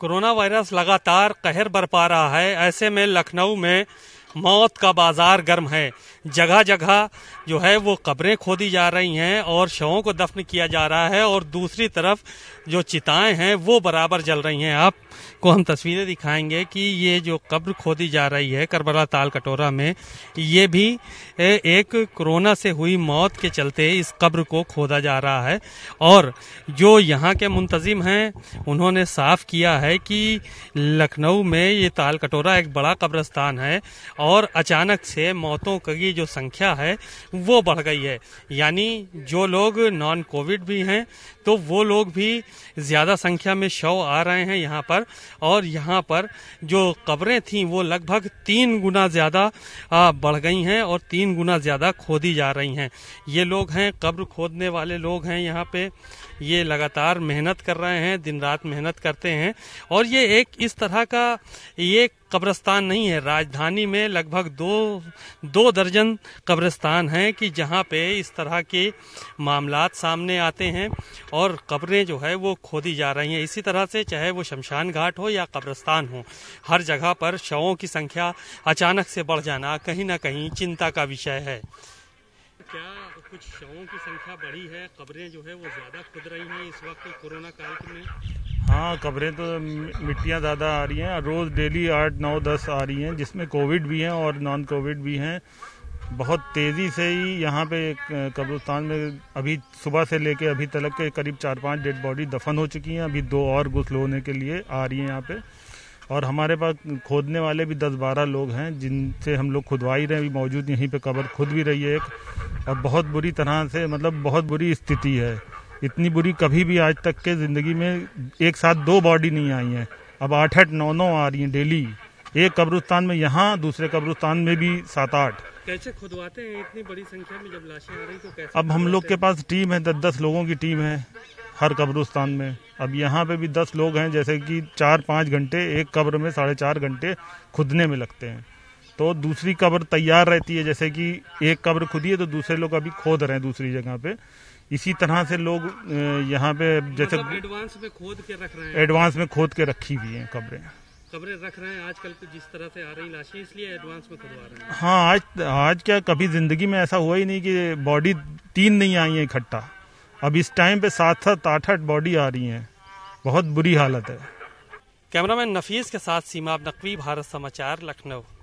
corona virus लगातार कहर बरपा रहा है ऐसे में लखनऊ में मौत का बाजार गर्म है जगह जगह जो है वो कब्रें खोदी जा रही हैं और शवों को दफन किया जा रहा है और दूसरी तरफ जो चिताएं हैं वो बराबर जल रही हैं आपको हम तस्वीरें दिखाएंगे कि ये जो कब्र खोदी जा रही है करबला ताल कटोरा में ये भी एक कोरोना से हुई मौत के चलते इस कब्र को खोदा जा रहा है और जो यहाँ के मुंतजिम हैं उन्होंने साफ किया है कि लखनऊ में ये ताल कटोरा एक बड़ा कब्रस्तान है और अचानक से मौतों की की जो संख्या है वो बढ़ गई है यानी जो लोग नॉन कोविड भी हैं तो वो लोग भी ज़्यादा संख्या में शव आ रहे हैं यहाँ पर और यहाँ पर जो कब्रें थीं वो लगभग तीन गुना ज़्यादा बढ़ गई हैं और तीन गुना ज़्यादा खोदी जा रही हैं ये लोग हैं कब्र खोदने वाले लोग हैं यहाँ पे ये लगातार मेहनत कर रहे हैं दिन रात मेहनत करते हैं और ये एक इस तरह का ये कब्रस्तान नहीं है राजधानी में लगभग दो दो दर्जन कब्रस्तान हैं कि जहाँ पे इस तरह के मामला सामने आते हैं और कब्रें जो है वो खोदी जा रही हैं इसी तरह से चाहे वो शमशान घाट हो या कब्रस्तान हो हर जगह पर शवों की संख्या अचानक से बढ़ जाना कहीं ना कहीं चिंता का विषय है क्या कुछ शवों की संख्या बढ़ी है कब्रें जो है वो ज़्यादा खुद रही हैं इस वक्त कोरोना काल में हाँ खबरें तो मिट्टियाँ ज़्यादा आ रही हैं रोज़ डेली आठ नौ दस आ रही हैं जिसमें कोविड भी हैं और नॉन कोविड भी हैं बहुत तेज़ी से ही यहाँ पे कब्रिस्तान में अभी सुबह से लेके अभी तक के करीब चार पांच डेड बॉडी दफन हो चुकी हैं अभी दो और गुस्ल होने के लिए आ रही हैं यहाँ पे और हमारे पास खोदने वाले भी दस बारह लोग हैं जिनसे हम लोग खुदवा ही रहे हैं अभी मौजूद यहीं पे कबर खुद भी रही है एक और बहुत बुरी तरह से मतलब बहुत बुरी स्थिति है इतनी बुरी कभी भी आज तक के ज़िंदगी में एक साथ दो बॉडी नहीं आई हैं अब आठ आठ नौ नौ आ रही हैं डेली एक कब्रिस्तान में यहाँ दूसरे कब्रिस्तान में भी सात आठ कैसे खुदवाते हैं इतनी बड़ी संख्या में जब लाशें आ रही तो कैसे अब हम लोग के पास टीम है दस दस लोगों की टीम है हर कब्रिस्तान में अब यहाँ पे भी दस लोग हैं जैसे कि चार पाँच घंटे एक कब्र में साढ़े चार घंटे खुदने में लगते हैं तो दूसरी कब्र तैयार रहती है जैसे कि एक कब्र खुदी है तो दूसरे लोग अभी खोद रहे हैं दूसरी जगह पे इसी तरह से लोग यहाँ पे जैसे एडवांस मतलब में खोद के रख रहे हैं एडवांस में खोद के रखी हुई है कब्रें कब्रें रख रहे हैं आजकल तो जिस तरह से आ रही लाशें इसलिए एडवांस में खुदवा रहे हैं हाँ आज आज क्या कभी जिंदगी में ऐसा हुआ ही नहीं कि बॉडी तीन नहीं आई है इकट्ठा अब इस टाइम पे सात सात आठ आठ बॉडी आ रही है बहुत बुरी हालत है कैमरामैन नफीस के साथ सीमा नकवी भारत समाचार लखनऊ